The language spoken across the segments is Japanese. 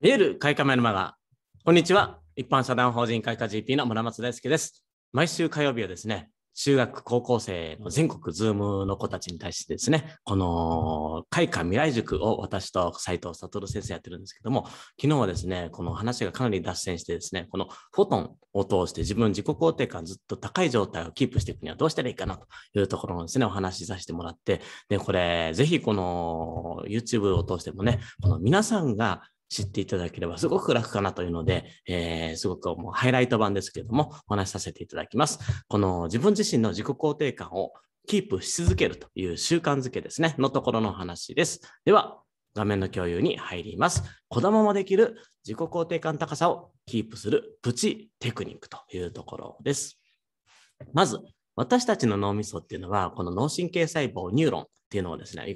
見える開花メルマガ。こんにちは。一般社団法人開花 GP の村松大輔です。毎週火曜日はですね、中学、高校生の全国ズームの子たちに対してですね、この開花未来塾を私と斉藤悟先生やってるんですけども、昨日はですね、この話がかなり脱線してですね、このフォトンを通して自分自己肯定感ずっと高い状態をキープしていくにはどうしたらいいかなというところのですね、お話しさせてもらって、で、これ、ぜひこの YouTube を通してもね、この皆さんが知っていただければすごく楽かなというので、えー、すごくもうハイライト版ですけれども、お話しさせていただきます。この自分自身の自己肯定感をキープし続けるという習慣づけですね、のところの話です。では、画面の共有に入ります。子供もできる自己肯定感高さをキープするプチテクニックというところです。まず、私たちの脳みそっていうのは、この脳神経細胞ニューロン、っていうのをですね、い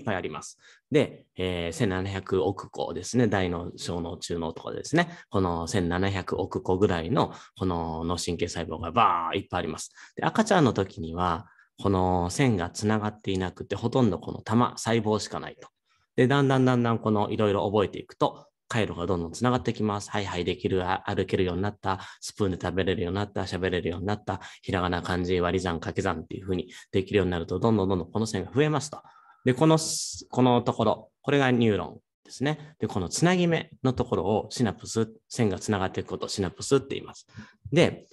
っぱいあります。で、えー、1700億個ですね、大脳、小脳、中脳とかですね、この1700億個ぐらいのこの脳神経細胞がバーいっぱいあります。で、赤ちゃんの時には、この線がつながっていなくて、ほとんどこの玉、細胞しかないと。で、だんだんだんだんこのいろいろ覚えていくと、回路がどんどんつながってきます。はいはい、できる、歩けるようになった、スプーンで食べれるようになった、喋れるようになった、ひらがな、漢字、割り算、掛け算っていうふうにできるようになると、どんどんどんどんこの線が増えますと。で、この、このところ、これがニューロンですね。で、このつなぎ目のところをシナプス、線がつながっていくことをシナプスって言います。で、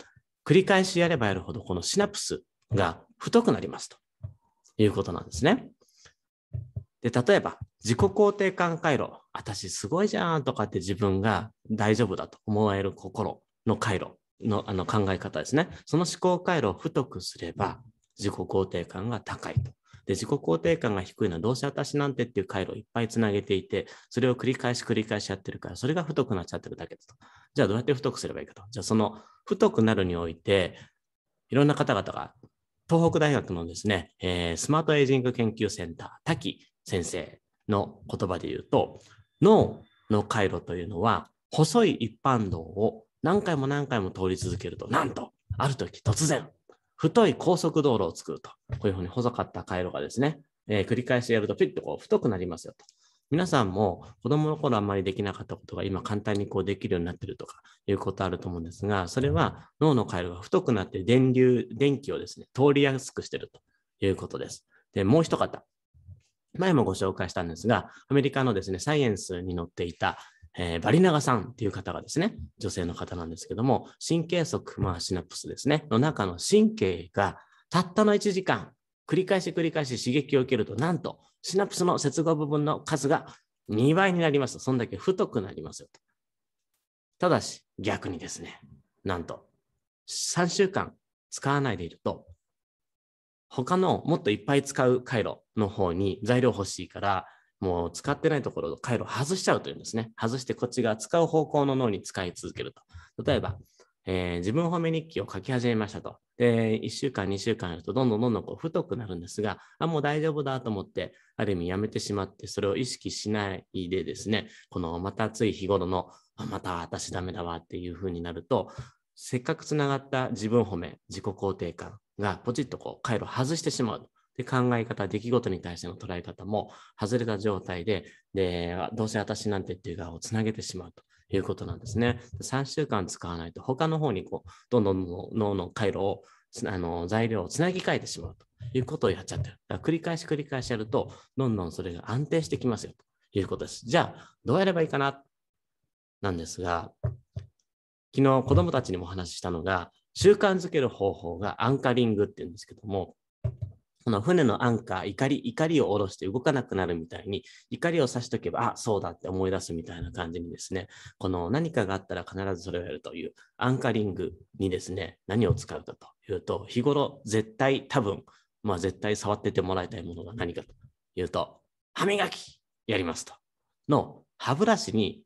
繰り返しやればやるほど、このシナプスが太くなりますということなんですね。で、例えば自己肯定感回路、私すごいじゃんとかって自分が大丈夫だと思える心の回路のあの考え方ですね。その思考回路を太くすれば自己肯定感が高いと。で、自己肯定感が低いのはどうせ私なんてっていう回路をいっぱいつなげていて、それを繰り返し繰り返しやってるから、それが太くなっちゃってるだけだと。じゃあどうやって太くすればいいかと。じゃあその太くなるにおいて、いろんな方々が東北大学のですね、えー、スマートエイジング研究センター、滝先生の言葉で言うと脳の回路というのは細い一般道を何回も何回も通り続けるとなんとある時突然太い高速道路を作るとこういうふうに細かった回路がですね、えー、繰り返しやるとピッとこう太くなりますよと皆さんも子供の頃あんまりできなかったことが今簡単にこうできるようになっているとかいうことあると思うんですが、それは脳の回路が太くなって電流、電気をですね、通りやすくしているということです。で、もう一方、前もご紹介したんですが、アメリカのですね、サイエンスに載っていた、えー、バリナガさんっていう方がですね、女性の方なんですけども、神経束、まあシナプスですね、の中の神経がたったの1時間、繰り返し繰り返し刺激を受けると、なんとシナプスの接合部分の数が2倍になります。そんだけ太くなりますよと。ただし、逆にですね、なんと3週間使わないでいると、他のもっといっぱい使う回路の方に材料欲しいから、もう使ってないところを回路外しちゃうというんですね。外してこっちが使う方向の脳に使い続けると。例えば、えー、自分褒め日記を書き始めましたと。で、1週間、2週間やると、どんどんどんどんこう太くなるんですが、あ、もう大丈夫だと思って、ある意味やめてしまって、それを意識しないでですね、このまたつい日頃の、また私ダメだわっていう風になると、せっかくつながった自分褒め、自己肯定感がポチッとこう回路外してしまう。で考え方、出来事に対しての捉え方も外れた状態で、でどうせ私なんてっていう側をつなげてしまうということなんですね。3週間使わないと他の方にこうどんどん脳の回路をあの材料をつなぎ替えてしまうということをやっちゃってる。だから繰り返し繰り返しやると、どんどんそれが安定してきますよということです。じゃあ、どうやればいいかななんですが、昨日子供たちにもお話ししたのが、習慣づける方法がアンカリングっていうんですけども、この船のアンカー、怒り、怒りを下ろして動かなくなるみたいに、怒りを刺しとけば、あ、そうだって思い出すみたいな感じにですね、この何かがあったら必ずそれをやるというアンカリングにですね、何を使うかというと、日頃絶対多分、まあ絶対触っててもらいたいものが何かというと、歯磨きやりますと。の、歯ブラシに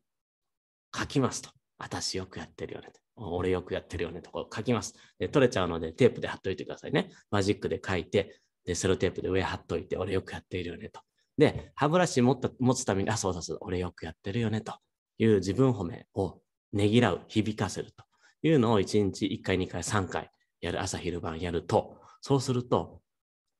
書きますと。私よくやってるよね。俺よくやってるよね。とこ書きます。で、取れちゃうのでテープで貼っといてくださいね。マジックで書いて、で、セロテープで上貼っといて、俺よくやっているよね。と。で、歯ブラシ持った持つために、あ、そうだそうだ、俺よくやってるよね。という自分褒めをねぎらう、響かせるというのを1日1回、2回、3回やる、朝昼晩やると、そうすると、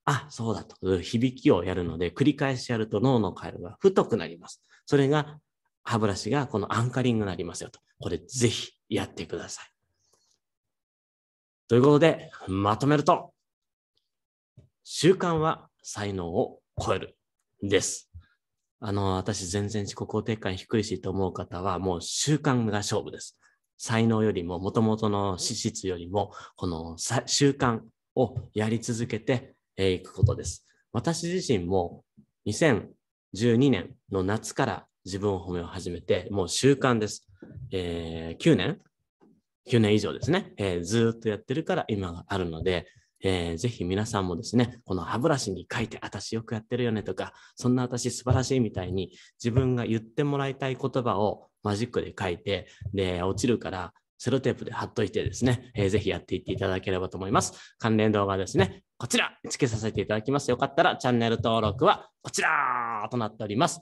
あ、そうだと、響きをやるので、繰り返しやると脳の回路が太くなります。それが歯ブラシがこのアンカリングになりますよと。これぜひやってください。ということで、まとめると、習慣は才能を超える。です。あの、私全然自己肯定感低いしと思う方は、もう習慣が勝負です。才能よりも、もともとの資質よりも、この習慣をやり続けていくことです。私自身も2012年の夏から自分を褒めを始めて、もう習慣です。えー、9年 ?9 年以上ですね。えー、ずっとやってるから今があるので、えー、ぜひ皆さんもですね、この歯ブラシに書いて、私よくやってるよねとか、そんな私素晴らしいみたいに、自分が言ってもらいたい言葉をマジックで書いて、で、落ちるから、セロテープで貼っといてですね、えー、ぜひやっていっていただければと思います。関連動画ですね、こちら、つけさせていただきます。よかったらチャンネル登録はこちらとなっております。